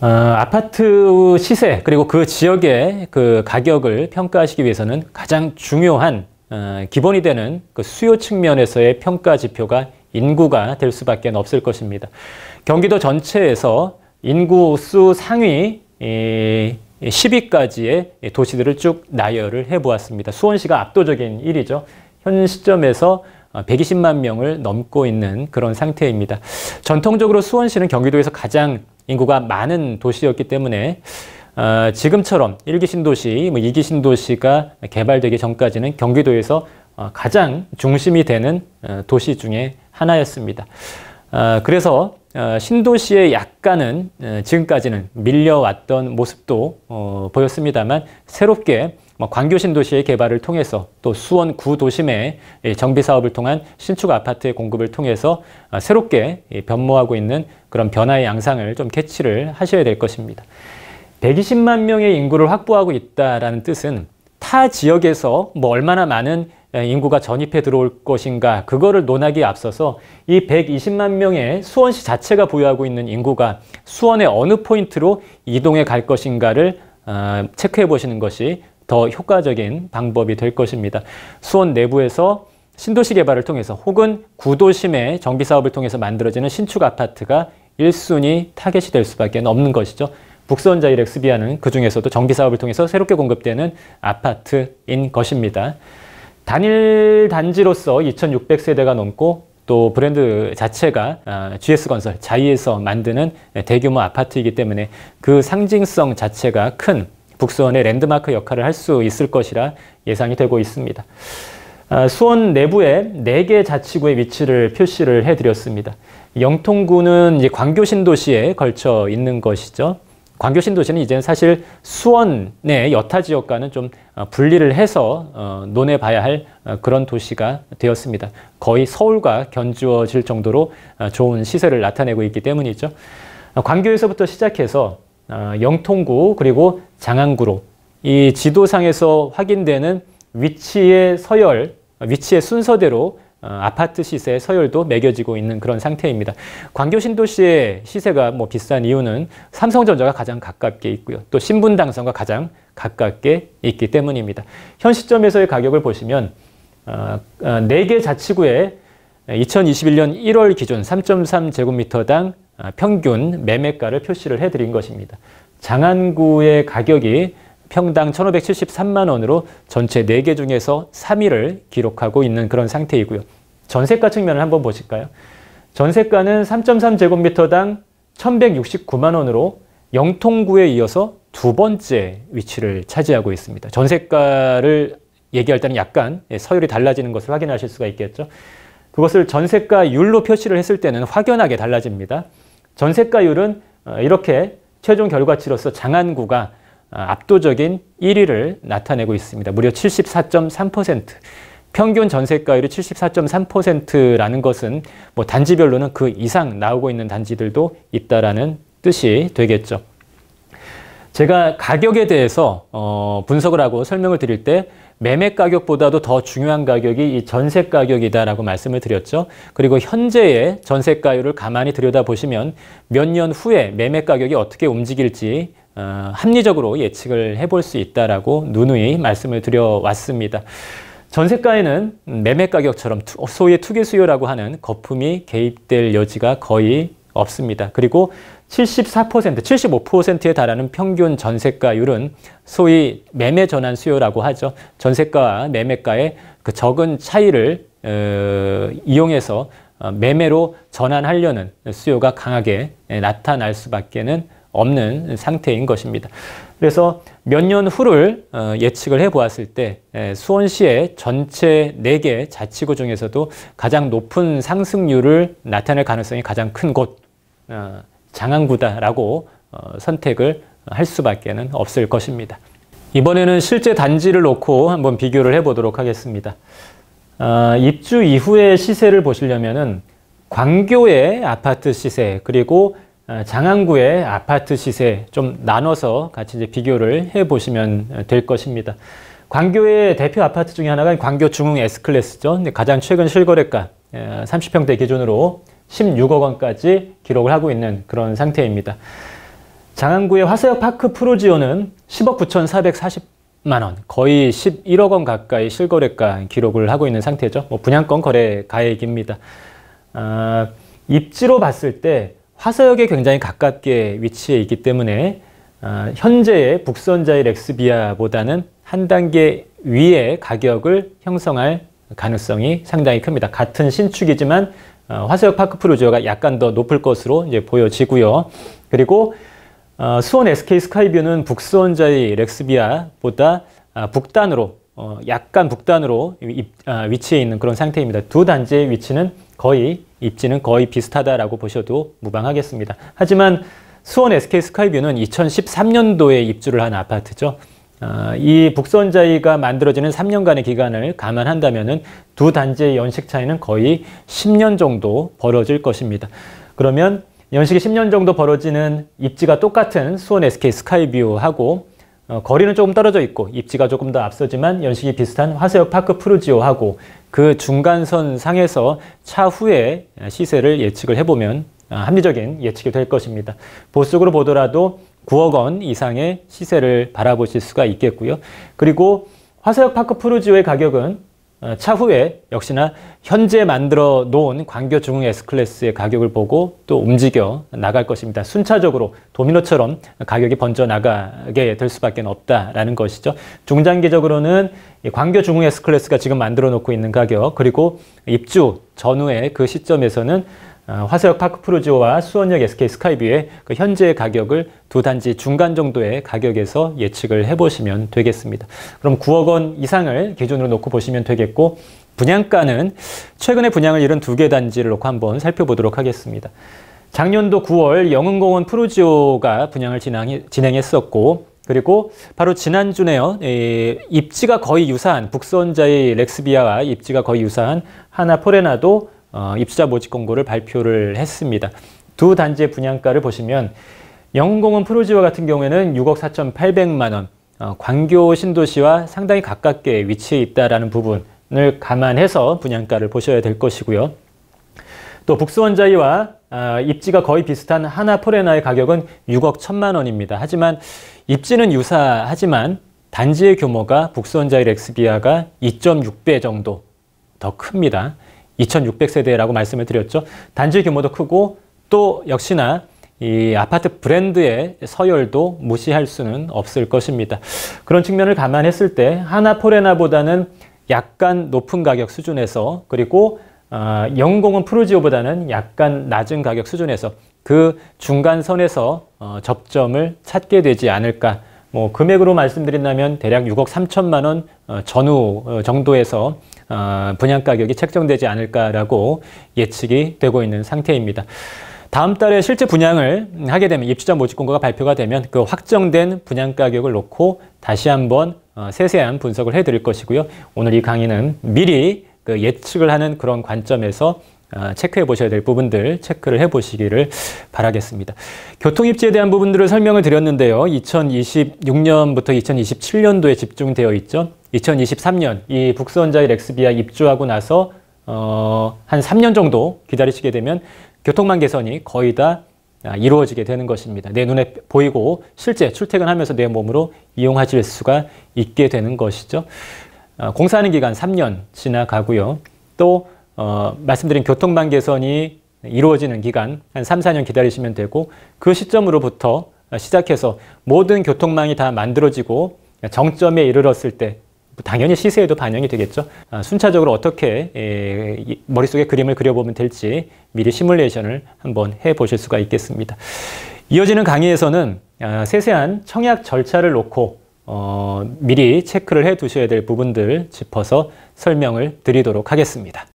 어, 아파트 시세 그리고 그 지역의 그 가격을 평가하시기 위해서는 가장 중요한 어, 기본이 되는 그 수요 측면에서의 평가 지표가 인구가 될 수밖에 없을 것입니다. 경기도 전체에서 인구 수 상위 10위까지의 도시들을 쭉 나열을 해보았습니다. 수원시가 압도적인 1위죠. 현 시점에서 120만 어, 명을 넘고 있는 그런 상태입니다. 전통적으로 수원시는 경기도에서 가장 인구가 많은 도시였기 때문에 어, 지금처럼 1기 신도시, 뭐 2기 신도시가 개발되기 전까지는 경기도에서 어, 가장 중심이 되는 어, 도시 중에 하나였습니다. 어, 그래서 어, 신도시의 약간은 지금까지는 밀려왔던 모습도 보였습니다만 새롭게 뭐 광교신도시의 개발을 통해서 또 수원 구도심의 정비사업을 통한 신축 아파트의 공급을 통해서 아, 새롭게 변모하고 있는 그런 변화의 양상을 좀 캐치를 하셔야 될 것입니다. 120만 명의 인구를 확보하고 있다라는 뜻은 타 지역에서 뭐 얼마나 많은 인구가 전입해 들어올 것인가 그거를 논하기에 앞서서 이 120만 명의 수원시 자체가 보유하고 있는 인구가 수원의 어느 포인트로 이동해 갈 것인가를 아, 체크해 보시는 것이 더 효과적인 방법이 될 것입니다. 수원 내부에서 신도시 개발을 통해서 혹은 구도심의 정비 사업을 통해서 만들어지는 신축 아파트가 1순위 타겟이 될 수밖에 없는 것이죠. 북선자일 엑스비아는 그중에서도 정비 사업을 통해서 새롭게 공급되는 아파트인 것입니다. 단일 단지로서 2,600세대가 넘고 또 브랜드 자체가 GS건설, 아, 자이에서 만드는 대규모 아파트이기 때문에 그 상징성 자체가 큰 북수원의 랜드마크 역할을 할 수 있을 것이라 예상이 되고 있습니다. 아, 수원 내부에 4개 자치구의 위치를 표시를 해드렸습니다. 영통구는 이제 광교신도시에 걸쳐 있는 것이죠. 광교신도시는 이제는 사실 수원의 여타 지역과는 좀 어, 분리를 해서 어, 논해봐야 할 어, 그런 도시가 되었습니다. 거의 서울과 견주어질 정도로 좋은 시세를 나타내고 있기 때문이죠. 광교에서부터 시작해서 아, 영통구 그리고 장안구로 이 지도상에서 확인되는 위치의 서열, 위치의 순서대로 어, 아파트 시세의 서열도 매겨지고 있는 그런 상태입니다. 광교 신도시의 시세가 뭐 비싼 이유는 삼성전자가 가장 가깝게 있고요. 또 신분당선과 가장 가깝게 있기 때문입니다. 현 시점에서의 가격을 보시면 4개 어, 어, 자치구에 2021년 1월 기준 3.3제곱미터당 아, 평균 매매가를 표시를 해드린 것입니다. 장안구의 가격이 평당 1,573만 원으로 전체 4개 중에서 3위를 기록하고 있는 그런 상태이고요. 전세가 측면을 한번 보실까요? 전세가는 3.3제곱미터당 1,169만 원으로 영통구에 이어서 두 번째 위치를 차지하고 있습니다. 전세가를 얘기할 때는 약간 예, 서열이 달라지는 것을 확인하실 수가 있겠죠. 그것을 전세가율로 표시를 했을 때는 확연하게 달라집니다. 전세가율은 어, 이렇게 최종 결과치로서 장안구가 어, 압도적인 1위를 나타내고 있습니다. 무려 74.3%. 평균 전세가율이 74.3%라는 것은 뭐 단지별로는 그 이상 나오고 있는 단지들도 있다라는 뜻이 되겠죠. 제가 가격에 대해서 어 분석을 하고 설명을 드릴 때 매매 가격보다도 더 중요한 가격이 이 전세 가격이다라고 말씀을 드렸죠. 그리고 현재의 전세가율을 가만히 들여다보시면 몇 년 후에 매매 가격이 어떻게 움직일지 어, 합리적으로 예측을 해볼 수 있다라고 누누이 말씀을 드려왔습니다. 전세가에는 매매 가격처럼 소위 투기 수요라고 하는 거품이 개입될 여지가 거의 없습니다. 그리고 74%, 75%에 달하는 평균 전세가율은 소위 매매 전환 수요라고 하죠. 전세가와 매매가의 그 적은 차이를 어, 이용해서 어, 매매로 전환하려는 수요가 강하게 예, 나타날 수밖에는 없는 상태인 것입니다. 그래서 몇 년 후를 어, 예측을 해보았을 때 예, 수원시의 전체 4개 자치구 중에서도 가장 높은 상승률을 나타낼 가능성이 가장 큰 곳, 어, 장안구다라고 어, 선택을 할 수밖에 는 없을 것입니다. 이번에는 실제 단지를 놓고 한번 비교를 해보도록 하겠습니다. 어, 입주 이후의 시세를 보시려면 광교의 아파트 시세 그리고 어, 장안구의 아파트 시세 좀 나눠서 같이 이제 비교를 해보시면 될 것입니다. 광교의 대표 아파트 중에 하나가 광교 중흥 S클래스죠. 가장 최근 실거래가 30평대 기준으로 16억 원까지 기록을 하고 있는 그런 상태입니다. 장안구의 화서역 파크 프로지오는 10억 9,440만 원, 거의 11억 원 가까이 실거래가 기록을 하고 있는 상태죠. 뭐 분양권 거래 가액입니다. 아, 입지로 봤을 때 화서역에 굉장히 가깝게 위치해 있기 때문에 아, 현재의 북선자일 엑스비아보다는 한 단계 위의 가격을 형성할 가능성이 상당히 큽니다. 같은 신축이지만 어, 화쇄역 파크 프로지어가 약간 더 높을 것으로 이제 보여지고요. 그리고 어, 수원 SK 스카이뷰는 북수원자의 렉스비아보다 아, 북단으로 어, 약간 북단으로 입, 아, 위치해 있는 그런 상태입니다. 두 단지의 위치는 거의 입지는 거의 비슷하다라고 보셔도 무방하겠습니다. 하지만 수원 SK 스카이뷰는 2013년도에 입주를 한 아파트죠. 아, 이 북선자위가 만들어지는 3년간의 기간을 감안한다면 두 단지의 연식 차이는 거의 10년 정도 벌어질 것입니다. 그러면 연식이 10년 정도 벌어지는 입지가 똑같은 수원 SK 스카이뷰하고 어, 거리는 조금 떨어져 있고 입지가 조금 더 앞서지만 연식이 비슷한 화세역 파크 프루지오하고 그 중간선 상에서 차후에 시세를 예측을 해보면 아, 합리적인 예측이 될 것입니다. 보수적으로 보더라도 9억 원 이상의 시세를 바라보실 수가 있겠고요. 그리고 화서역 파크 프루지오의 가격은 어, 차후에 역시나 현재 만들어 놓은 광교 중흥 S클래스의 가격을 보고 또 움직여 나갈 것입니다. 순차적으로 도미노처럼 가격이 번져 나가게 될 수밖에 없다라는 것이죠. 중장기적으로는 광교 중흥 S클래스가 지금 만들어 놓고 있는 가격 그리고 입주 전후의 그 시점에서는 아, 화서역 파크프로지오와 수원역 SK 스카이뷰의 그 현재 가격을 두 단지 중간 정도의 가격에서 예측을 해보시면 되겠습니다. 그럼 9억 원 이상을 기준으로 놓고 보시면 되겠고 분양가는 최근에 분양을 이룬 두개 단지를 놓고 한번 살펴보도록 하겠습니다. 작년도 9월 영흥공원 프로지오가 분양을 진행했었고 그리고 바로 지난주네요. 에, 입지가 거의 유사한 북선자의 렉스비아와 입지가 거의 유사한 하나 포레나도 어, 입주자 모집 공고를 발표를 했습니다. 두 단지의 분양가를 보시면 영공은 프로지와 같은 경우에는 6억 4 8 0만 원, 어, 광교 신도시와 상당히 가깝게 위치해 있다라 부분을 감안해서 분양가를 보셔야 될 것이고요. 또 북수원자이와 어, 입지가 거의 비슷한 하나포레나의 가격은 6억 1천만 원입니다. 하지만 입지는 유사하지만 단지의 규모가 북수원자일 엑스비아가 2.6배 정도 더 큽니다. 2,600세대라고 말씀을 드렸죠. 단지 규모도 크고 또 역시나 이 아파트 브랜드의 서열도 무시할 수는 없을 것입니다. 그런 측면을 감안했을 때 하나 포레나보다는 약간 높은 가격 수준에서 그리고 어, 영공은 프로지오보다는 약간 낮은 가격 수준에서 그 중간선에서 어, 접점을 찾게 되지 않을까 뭐 금액으로 말씀드린다면 대략 6억 3천만 원 어, 전후 어, 정도에서 어, 분양 가격이 책정되지 않을까라고 예측이 되고 있는 상태입니다. 다음 달에 실제 분양을 하게 되면 입주자 모집 공고가 발표가 되면 그 확정된 분양 가격을 놓고 다시 한번 세세한 분석을 해드릴 것이고요. 오늘 이 강의는 미리 그 예측을 하는 그런 관점에서 아, 체크해 보셔야 될 부분들 체크를 해 보시기를 바라겠습니다. 교통입지에 대한 부분들을 설명을 드렸는데요. 2026년부터 2027년도에 집중되어 있죠. 2023년 이 북스원자의 렉스비아 입주하고 나서 어, 한 3년 정도 기다리시게 되면 교통망 개선이 거의 다 아, 이루어지게 되는 것입니다. 내 눈에 보이고 실제 출퇴근하면서 내 몸으로 이용하실 수가 있게 되는 것이죠. 아, 공사하는 기간 3년 지나가고요. 또 어, 말씀드린 교통망 개선이 이루어지는 기간 한 3, 4년 기다리시면 되고 그 시점으로부터 시작해서 모든 교통망이 다 만들어지고 정점에 이르렀을 때 당연히 시세에도 반영이 되겠죠. 아, 순차적으로 어떻게 예, 머릿속에 그림을 그려보면 될지 미리 시뮬레이션을 한번 해보실 수가 있겠습니다. 이어지는 강의에서는 아, 세세한 청약 절차를 놓고 어, 미리 체크를 해두셔야 될 부분들 짚어서 설명을 드리도록 하겠습니다.